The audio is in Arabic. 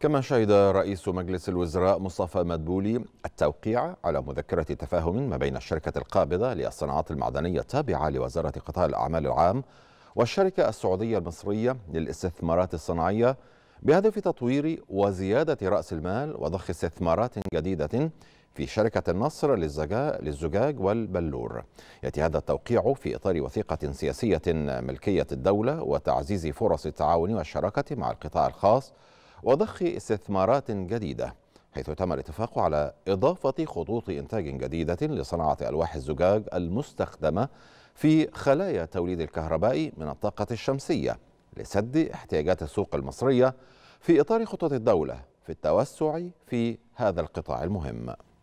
كما شهد رئيس مجلس الوزراء مصطفى مدبولي التوقيع على مذكرة تفاهم ما بين الشركة القابضة للصناعات المعدنية التابعة لوزارة قطاع الأعمال العام والشركة السعودية المصرية للاستثمارات الصناعية بهدف تطوير وزيادة رأس المال وضخ استثمارات جديدة في شركة النصر للزجاج والبلور يأتي هذا التوقيع في إطار وثيقة سياسية ملكية الدولة وتعزيز فرص التعاون والشراكة مع القطاع الخاص وضخ استثمارات جديدة حيث تم الاتفاق على إضافة خطوط إنتاج جديدة لصناعة ألواح الزجاج المستخدمة في خلايا توليد الكهرباء من الطاقة الشمسية لسد احتياجات السوق المصرية في إطار خطة الدولة في التوسع في هذا القطاع المهم